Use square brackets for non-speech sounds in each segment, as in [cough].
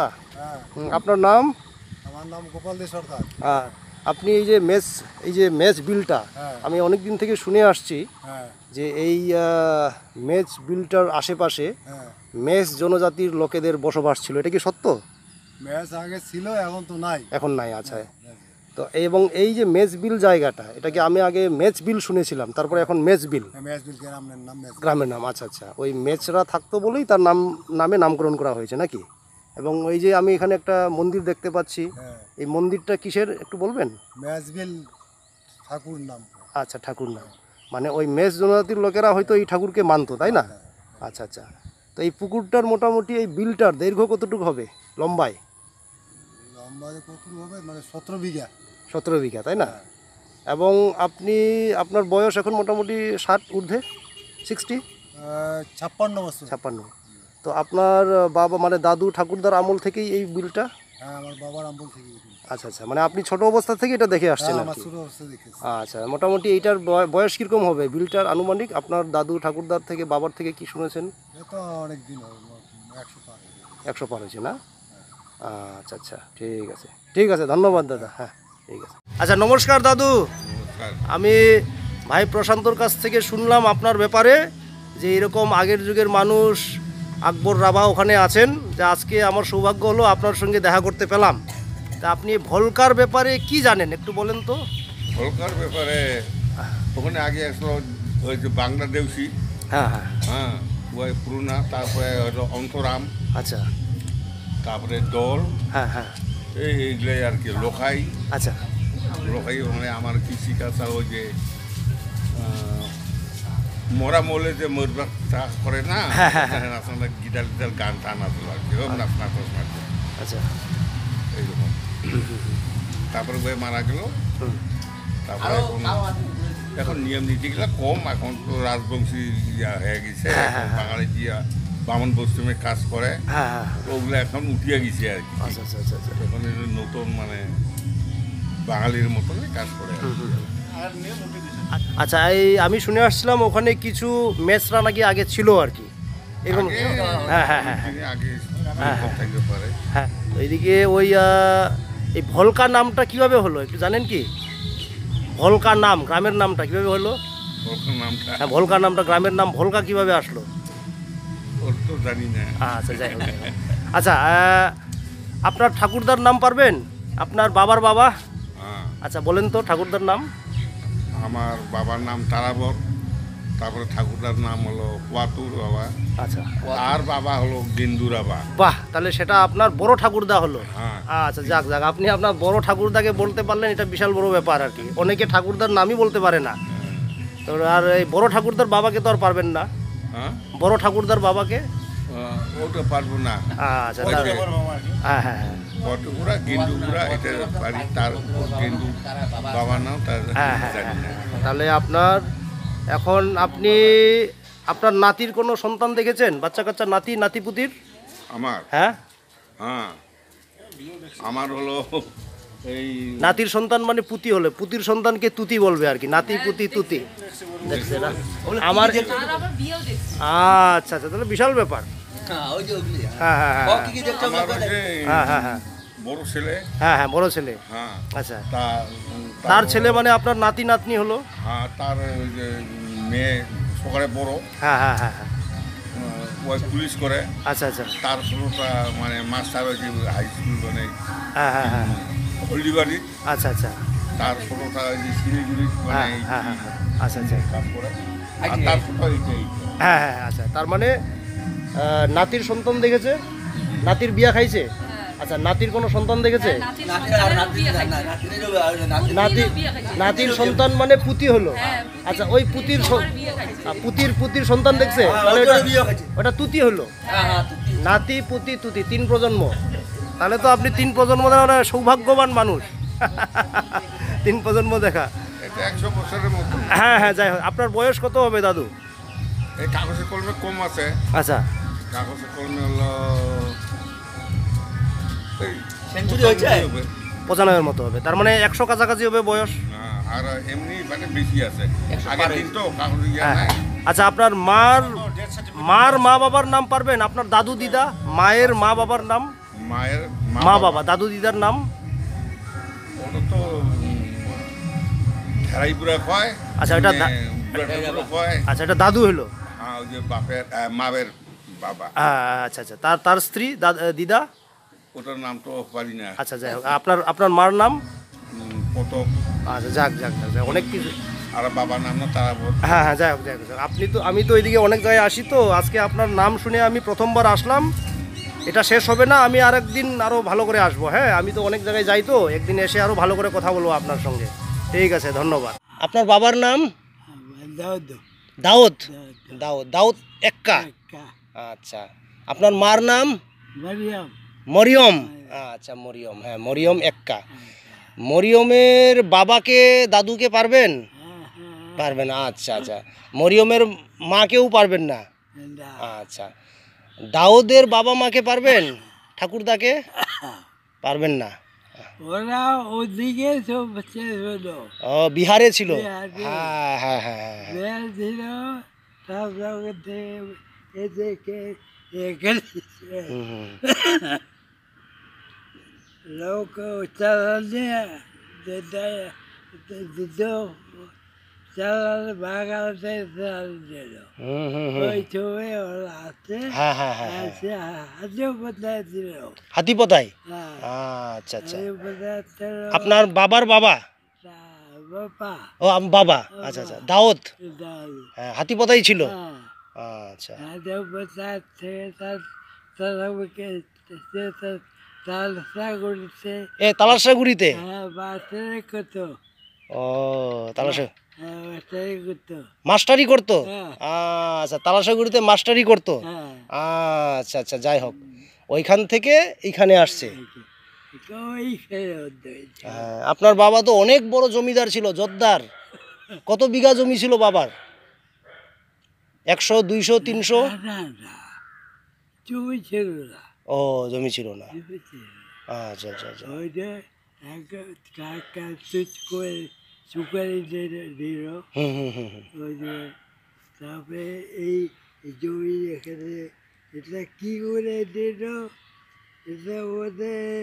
হ্যাঁ। হ্যাঁ। আপনার নাম আমার নাম গোপাল দে সরকার হ্যাঁ আপনি এই যে মেস এই যে মেস বিলটা হ্যাঁ। আমি অনেক দিন থেকে শুনে আসছি যে এই মেস বিলটার আশেপাশে মেস জনজাতির লোকেদের বসবাস ছিল এটা কি সত্য মেস আগে ছিল এখন তো নাই এখন নাই আচ্ছা তো এবং এই যে মেস বিল জায়গাটা এটাকে আমি আগে মেচ বিল শুনেছিলাম তারপরে এখন মেস বিল গ্রামের নাম আচ্ছা আচ্ছা ওই মেচরা থাকতো বলেই তার নাম নামে নামকরণ করা হয়েছে নাকি এবং ওই যে আমি এখানে একটা মন্দির দেখতে পাচ্ছি হ্যাঁ। এই মন্দিরটা কিসের একটু বলবেন ঠাকুর নাম আচ্ছা ঠাকুর নাম মানে ওই মেষ জনজাতির লোকেরা হয়তো এই ঠাকুরকে মানত তাই না হ্যাঁ, হ্যাঁ। আচ্ছা আচ্ছা তো এই পুকুরটার মোটামুটি এই বিলটার দৈর্ঘ্য কতটুকু হবে লম্বায় মানে সতেরো বিঘা সতেরো বিঘা তাই না এবং আপনি আপনার বয়স এখন মোটামুটি ষাট ঊর্ধ্বে সিক্সটি ছাপ্পান্ন বছর ছাপ্পান্ন তো আপনার বাবা মানে দাদু ঠাকুরদার হ্যাঁ, আমল থেকেই এই বিলটা আচ্ছা আচ্ছা মানে আপনি ছোট অবস্থা থেকে এটা দেখে হ্যাঁ, আসছেন আচ্ছা মোটামুটি এইটার বয়স কিরকম হবে বিলটার আনুমানিক আপনার দাদু ঠাকুরদার থেকে বাবার থেকে কি শুনেছেন এটা একশো পার হয়েছে না আচ্ছা আচ্ছা ঠিক আছে ঠিক আছে ধন্যবাদ দাদা হ্যাঁ ঠিক আছে আচ্ছা নমস্কার দাদু আমি ভাই প্রশান্তর কাছ থেকে শুনলাম আপনার ব্যাপারে যে এরকম আগের যুগের মানুষ আকবর রাভা ওখানে আছেন যে আজকে আমার সৌভাগ্য হলো আপনার সঙ্গে দেখা করতে পেলাম তা আপনি ভলকার ব্যাপারে কি জানেন একটু বলেন তো ভলকার ব্যাপারে ওখানে আগে ওই যে বাংলা দেউসি হ্যাঁ হ্যাঁ হ্যাঁ তারপরে হলো অন্তরাম আচ্ছা তারপরে দল হ্যাঁ হ্যাঁ এই এইগুলোই আর কি লোকাই আচ্ছা লোকাই ওখানে আমার কৃষিকাজ ওই যে মরা মলে যে মরবাক করে না হ্যাঁ, হ্যাঁ, হ্যাঁ। গিটার গিটার গান টান আসলো আর কি আচ্ছা। নাচ নাচ আচ্ছা এইরকম তারপরে বয়ে মারা গেল তারপরে এখন এখন নিয়ম নীতিগুলো কম এখন তো রাজবংশী হয়ে গেছে বাঙালি দিয়া বামন বস্তুমে কাজ করে ওগুলো এখন উঠিয়া গেছে আর কি আচ্ছা, আচ্ছা, এখন নতুন মানে বাঙালির মতন কাজ করে আর নিয়ম উঠে আচ্ছা এই আমি শুনে আসছিলাম ওখানে কিছু মেসরা নাকি আগে ছিল আর কি এরকম হ্যাঁ হ্যাঁ হ্যাঁ হ্যাঁ হ্যাঁ, হ্যাঁ।, হ্যাঁ, হ্যাঁ এইদিকে ওই এই ভলকা নামটা কিভাবে হলো একটু জানেন কি ভলকা নাম গ্রামের নামটা কিভাবে হলো হ্যাঁ ভলকা নামটা গ্রামের নাম ভলকা কিভাবে আসলো জানি না আচ্ছা, আচ্ছা যাই হোক আচ্ছা আপনার ঠাকুরদার নাম পারবেন আপনার বাবার বাবা আচ্ছা বলেন তো ঠাকুরদার নাম আমার বাবার নাম তারাবর তারপরে ঠাকুরদার নাম হলো পাতুর বাবা আচ্ছা আর বাবা হলো গিন্দু বাবা বাহ তাহলে সেটা আপনার বড় ঠাকুরদা হলো হ্যাঁ। আচ্ছা যাক যাক আপনি আপনার বড় ঠাকুরদাকে বলতে পারলেন এটা বিশাল বড় ব্যাপার আর কি অনেকে ঠাকুরদার নামই বলতে পারে না হ্যাঁ। আর এই বড় ঠাকুরদার বাবাকে তো আর পারবেন না হ্যাঁ? বড় ঠাকুরদার বাবাকে ওটা পারবো না আচ্ছা হ্যাঁ হ্যাঁ হ্যাঁ বটগুড়া গেন্ডুগুড়া বাড়ি তার গেন্ডু বাবার নাম তার হ্যাঁ হ্যাঁ, হ্যাঁ, হ্যাঁ হ্যাঁ তাহলে আপনার এখন আপনি আপনার নাতির কোনো সন্তান দেখেছেন বাচ্চা কাচ্চা নাতি নাতিপুতির আমার হ্যাঁ হ্যাঁ আমার হলো এই নাতির সন্তান মানে পুতি হলে পুতির সন্তানকে তুতি বলবে আর কি নাতি পুতি তুতি আমার আচ্ছা আচ্ছা তাহলে বিশাল ব্যাপার হ্যাঁ হ্যাঁ হ্যাঁ হ্যাঁ হ্যাঁ হ্যাঁ বড় ছেলে হ্যাঁ হ্যাঁ বড় ছেলে হ্যাঁ আচ্ছা তার ছেলে মানে আপনার নাতি নাতনি হলো হ্যাঁ তার মেয়ে সকালে বড় হ্যাঁ হ্যাঁ হ্যাঁ হ্যাঁ পুলিশ করে আচ্ছা আচ্ছা তার মানে মাস্টার হাই মানে হ্যাঁ হ্যাঁ হ্যাঁ আচ্ছা আচ্ছা করে আচ্ছা। আর তার হ্যাঁ হ্যাঁ আচ্ছা তার মানে নাতির সন্তান দেখেছে নাতির বিয়া খাইছে আচ্ছা নাতির কোনো সন্তান দেখেছে হ্যাঁ, নাতির সন্তান মানে পুতি হলো হ্যাঁ, আচ্ছা ওই পুতির পুতির পুতির সন্তান দেখছে হ্যাঁ, মানে ওটা তুতি হলো নাতি পুতি তুতি তিন প্রজন্ম তাহলে তো আপনি তিন প্রজন্ম দেখা সৌভাগ্যবান মানুষ [laughs] তিন প্রজন্ম দেখা হ্যাঁ হ্যাঁ যাই হোক আপনার বয়স কত হবে দাদু এই কাগজে কলমে কম আছে আচ্ছা কাগজে কলমে হলো সেঞ্চুরি হয়েছে পঁচানব্বইয়ের মতো হবে তার মানে একশো কাছাকাছি হবে বয়স আর এমনি মানে বেশি আছে ইয়ে হ্যাঁ। আচ্ছা আপনার মার মার মা বাবার নাম পারবেন আপনার দাদু দিদা মায়ের মা বাবার নাম মায়ের মা বাবা দাদু দিদার নাম আচ্ছা এটা আচ্ছা এটা দাদু হলো হ্যাঁ বাপের মায়ের বাবা আচ্ছা আচ্ছা তার তার স্ত্রী দিদা ওটার নাম তো পারি না আচ্ছা যাই হোক আপনার আপনার মার নাম কটক আচ্ছা যাক যাক যাক অনেক কিছু আর বাবার নাম না তারাপুর হ্যাঁ হ্যাঁ যাই হোক যাই হোক আপনি তো আমি তো ওইদিকে অনেক জায়গায় আসি তো আজকে আপনার নাম শুনে আমি প্রথমবার আসলাম এটা শেষ হবে না আমি আর একদিন আরও ভালো করে আসবো হ্যাঁ আমি তো অনেক জায়গায় যাই তো একদিন এসে আরও ভালো করে কথা বলবো আপনার সঙ্গে ঠিক আছে ধন্যবাদ আপনার বাবার নাম দাউদ দাউদ দাউদ দাউদ এক্কা আচ্ছা আপনার মার নাম মারিয়াম মরিয়ম আচ্ছা মরিয়ম হ্যাঁ মরিয়ম এক্কা মরিয়মের বাবাকে দাদুকে পারবেন পারবেন আচ্ছা আচ্ছা মরিয়মের মাকেও পারবেন না আচ্ছা দাউদের বাবা মাকে পারবেন ঠাকুরদাকে পারবেন না ওরা ওদিকে সব ছিল ও বিহারে ছিল হ্যাঁ হ্যাঁ হ্যাঁ, হ্যাঁ, হ্যাঁ। [laughs] লোক চালালে দিত চালালে বাগাতে চালালে দিল ওই ছবি আছে আছে আচ্ছা আচ্ছা আপনার বাবার বাবা ও আম বাবা আচ্ছা আচ্ছা দাওত হ্যাঁ হাতিপোতাই ছিল আচ্ছা হাতিপোতা থেকে তার তার তালাশাগুড়িতে এ তালাশাগুড়িতে হ্যাঁ, ও হ্যাঁ, মাস্টারি করতো হ্যাঁ। আচ্ছা তালাশাগুড়িতে মাস্টারি করতো আচ্ছা আচ্ছা যাই হোক ওইখান থেকে এইখানে আসছে আপনার বাবা তো অনেক বড় জমিদার ছিল জোরদার কত বিঘা জমি ছিল বাবার একশো দুইশো তিনশো জমি ছিল না ও জমি ছিল না আচ্ছা আচ্ছা আচ্ছা করে ওই তারপরে এই জমি এখানে এটা কী করে দিল এটা ওদের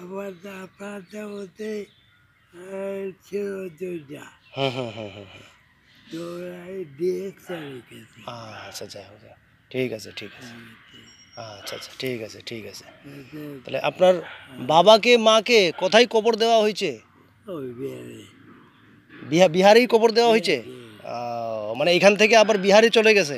আবার আপনারটা ওতে ছিল দুইটা তো দিয়েছে আচ্ছা যাই আচ্ছা, হোক আচ্ছা। ঠিক আছে ঠিক আছে হ্যাঁ, আচ্ছা আচ্ছা ঠিক আছে ঠিক আছে তাহলে আপনার বাবাকে মাকে কোথায় কবর দেওয়া হয়েছে বিহা বিহারেই কবর দেওয়া হয়েছে মানে এখান থেকে আবার বিহারে চলে গেছে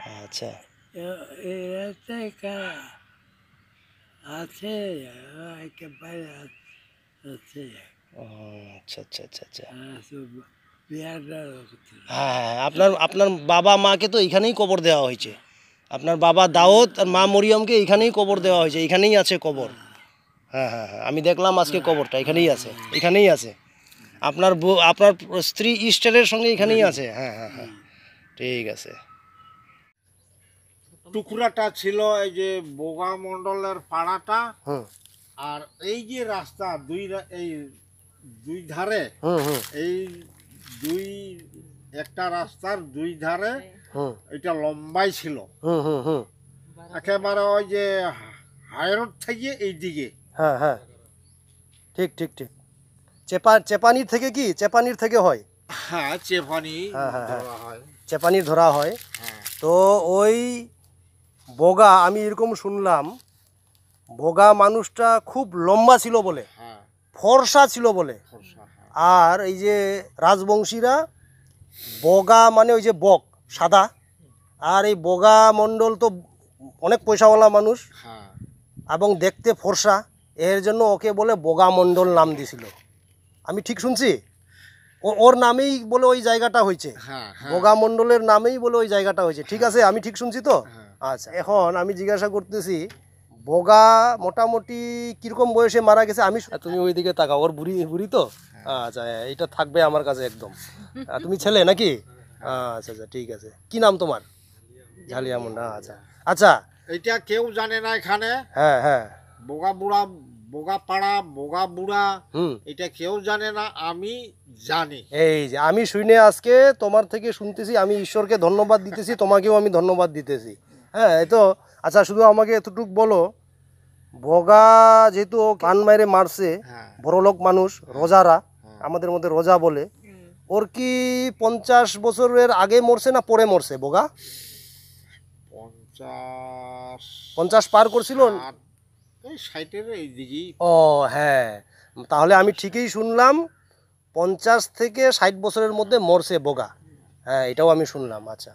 হ্যাঁ, আচ্ছা আছে একেবারে আছে আচ্ছা।, আচ্ছা আচ্ছা আচ্ছা আচ্ছা হ্যাঁ, হ্যাঁ আপনার আপনার বাবা মাকে তো এখানেই কবর দেওয়া হয়েছে আপনার বাবা দাওত আর মা মরিয়মকে এখানেই কবর দেওয়া হয়েছে এখানেই আছে কবর হ্যাঁ হ্যাঁ হ্যাঁ আমি দেখলাম আজকে কবরটা এখানেই আছে এখানেই আছে আপনার আপনার স্ত্রী ইস্টারের সঙ্গে এখানেই আছে হ্যাঁ হ্যাঁ হ্যাঁ ঠিক আছে টুকরাটা ছিল এই যে বোগা মন্ডলের পাড়াটা আর এই যে রাস্তা দুই এই দুই ধারে এই দুই একটা রাস্তার দুই ধারে এটা লম্বাই ছিল একেবারে ওই যে হাইরোড থেকে এই দিকে হ্যাঁ হ্যাঁ ঠিক ঠিক ঠিক চেপা চেপানির থেকে কি চেপানির থেকে হয় হ্যাঁ চেপানি চেপানির হ্যাঁ, হ্যাঁ, হ্যাঁ। ধরা হয় তো ওই বগা আমি এরকম শুনলাম বগা মানুষটা খুব লম্বা ছিল বলে হ্যাঁ। ফর্সা ছিল বলে হ্যাঁ। আর এই যে রাজবংশীরা বগা মানে ওই যে বক সাদা আর এই বগা মণ্ডল তো অনেক পয়সাওয়ালা মানুষ হ্যাঁ। এবং দেখতে ফর্সা এর জন্য ওকে বলে বগা মণ্ডল নাম দিছিল আমি ঠিক শুনছি ওর নামেই বলে ওই জায়গাটা হয়েছে বগা মণ্ডলের নামেই বলে ওই জায়গাটা হয়েছে ঠিক আছে আমি ঠিক শুনছি তো আচ্ছা এখন আমি জিজ্ঞাসা করতেছি বগা মোটামুটি কিরকম বয়সে মারা গেছে আমি হ্যাঁ, তুমি ওইদিকে তাকাও ওর বুড়ি বুড়ি তো হ্যাঁ। আচ্ছা এটা থাকবে আমার কাছে একদম তুমি ছেলে নাকি হ্যাঁ। আচ্ছা আচ্ছা ঠিক আছে কি নাম তোমার ঝালিয়া মুন্ডা আচ্ছা আচ্ছা এটা কেউ জানে না এখানে হ্যাঁ হ্যাঁ বোগা বুড়া বোগা পাড়া বোগা বুড়া এটা কেউ জানে না আমি জানি এই যে আমি শুনে আজকে তোমার থেকে শুনতেছি আমি ঈশ্বরকে ধন্যবাদ দিতেছি তোমাকেও আমি ধন্যবাদ দিতেছি হ্যাঁ এই তো আচ্ছা শুধু আমাকে এতটুক বলো ভোগা যেহেতু কান মাইরে মারছে বড়লোক হ্যাঁ। মানুষ রোজারা হ্যাঁ। আমাদের মধ্যে রোজা বলে ওর কি পঞ্চাশ বছরের আগে মরছে না পরে মরছে বোগা পঞ্চাশ পঞ্চাশ পার করছিল ও হ্যাঁ তাহলে আমি ঠিকই শুনলাম পঞ্চাশ থেকে ষাট বছরের মধ্যে মরছে বোগা হ্যাঁ এটাও আমি শুনলাম আচ্ছা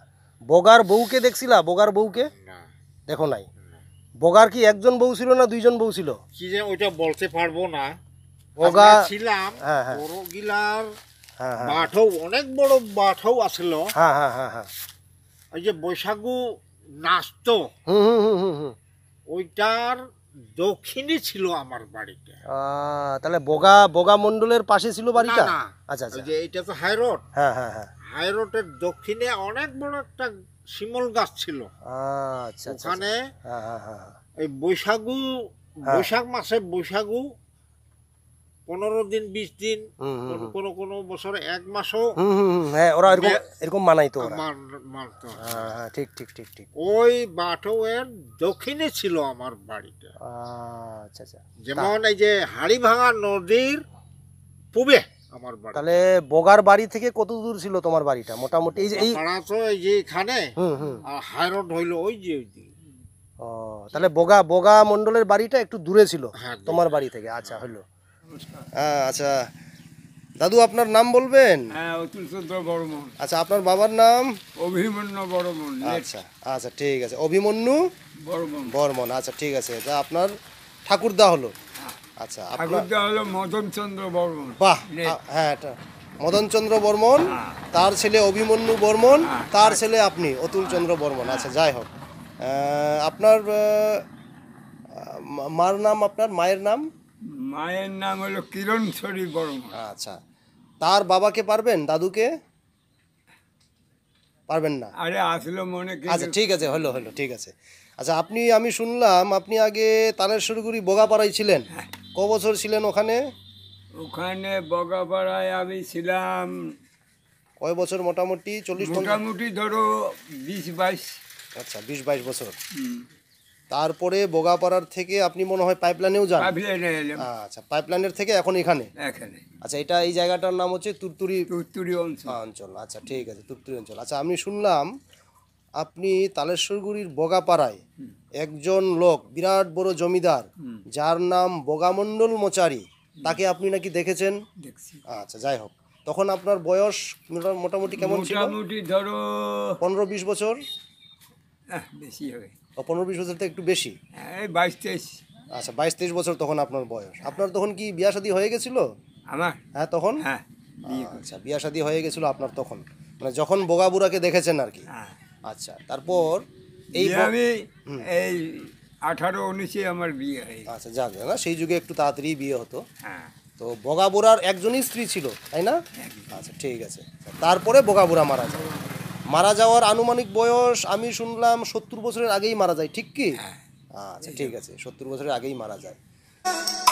বোগার বউকে দেখছিলা বোগার বউকে না দেখো নাই বগার কি একজন বউ ছিল না দুইজন বউ ছিল কি যে ওইটা বলতে পারবো না বগা ছিলাম হ্যাঁ, হ্যাঁ। বড় গিলার হ্যাঁ, বাঠও অনেক বড় বাঠও আছিল হ্যাঁ হ্যাঁ হ্যাঁ হ্যাঁ ওই যে হুম নাচত ওইটার দক্ষিণে ছিল আমার বাড়িটা তাহলে বগা বগা মন্ডলের পাশে ছিল বাড়িটা আচ্ছা আচ্ছা যে এটা তো হাই রোড হ্যাঁ হ্যাঁ হ্যাঁ হাই রোডের দক্ষিণে অনেক বড় একটা শিমল গাছ ছিল আচ্ছা, আচ্ছা, ওখানে আচ্ছা। হ্যাঁ, হ্যাঁ, হ্যাঁ, এই বৈশাখ মাসে বৈশাখু পনেরো দিন বিশ দিন কোনো কোনো বছরে এক মাসও হ্যাঁ ওরা এরকম মানাইতো মানতো ঠিক ঠিক ঠিক ঠিক ওই বাটোয়ের দক্ষিণে ছিল আমার বাড়িটা আচ্ছা আচ্ছা যেমন এই যে হাড়ি ভাঙা নদীর পূবে তাহলে বগার বাড়ি থেকে কত দূর ছিল তোমার বাড়িটা মোটামুটি এই যে এই পাড়া তো এই হাই রোড হইলো ওই যে ওই দিকে ও তাহলে বগা বগা মণ্ডলের বাড়িটা একটু দূরে ছিল হ্যাঁ, তোমার বাড়ি থেকে আচ্ছা হইলো হ্যাঁ আচ্ছা দাদু আপনার নাম বলবেন হ্যাঁ, আচ্ছা আপনার বাবার নাম অভিমন্যু বর্মন আচ্ছা আচ্ছা ঠিক আছে অভিমন্যু বর্মন বর্মন আচ্ছা ঠিক আছে তা আপনার ঠাকুরদা হলো আচ্ছা মদন চন্দ্র বর্মন বাহ হ্যাঁ এটা মদনচন্দ্র বর্মন হ্যাঁ। তার ছেলে অভিমন্যু বর্মন হ্যাঁ, তার ছেলে আপনি অতুল চন্দ্র বর্মন আচ্ছা যাই হোক আপনার মার নাম আপনার মায়ের নাম মায়ের নাম হলো শরী বর্মন আচ্ছা তার বাবাকে পারবেন দাদুকে পারবেন না আরে আসলো মনে আচ্ছা ঠিক আছে হলো হলো ঠিক আছে আচ্ছা আপনি আমি শুনলাম আপনি আগে তানের শুরুগুড়ি বোগাপাড়ায় ছিলেন হ্যাঁ। ক বছর ছিলেন ওখানে ওখানে বগাপাড়ায় আমি ছিলাম কয় বছর মোটামুটি চল্লিশ মোটামুটি ধরো বিশ বাইশ আচ্ছা বিশ বাইশ বছর তারপরে বগাপাড়ার থেকে আপনি মনে হয় পাইপলাইনেও যান আচ্ছা পাইপলাইনের থেকে এখন এখানে এখানে আচ্ছা এটা এই জায়গাটার নাম হচ্ছে তুরতুরি তুরতুরি অঞ্চল আচ্ছা ঠিক আছে তুরতুরি অঞ্চল আচ্ছা আমি শুনলাম আপনি তালেশ্বরগুড়ির বগাপাড়ায় একজন লোক বিরাট বড় জমিদার যার নাম বগামণ্ডল মোচারি তাকে আপনি নাকি দেখেছেন আচ্ছা যাই হোক তখন আপনার বয়স মোটামুটি কেমন ছিল ধরো পনেরো বিশ বছর বেশি পনেরো বিশ বছর তো একটু বেশি বাইশ তেইশ আচ্ছা বাইশ তেইশ বছর তখন আপনার বয়স আপনার তখন কি বিয়া শাদী হয়ে গেছিল আমার হ্যাঁ তখন হ্যাঁ আচ্ছা বিয়া শাদী হয়ে গেছিল আপনার তখন মানে যখন বোগাবুড়াকে দেখেছেন আর কি হ্যাঁ। আচ্ছা তারপর এই আমি এই আঠারো উনিশে আমার বিয়ে হয় আচ্ছা যাক না সেই যুগে একটু তাড়াতাড়ি বিয়ে হতো হ্যাঁ তো বগাবুড়ার একজনই স্ত্রী ছিল তাই না আচ্ছা ঠিক আছে তারপরে বগাবুড়া মারা যায় মারা যাওয়ার আনুমানিক বয়স আমি শুনলাম সত্তর বছরের আগেই মারা যায় ঠিক কি হ্যাঁ। আচ্ছা ঠিক আছে সত্তর বছরের আগেই মারা যায়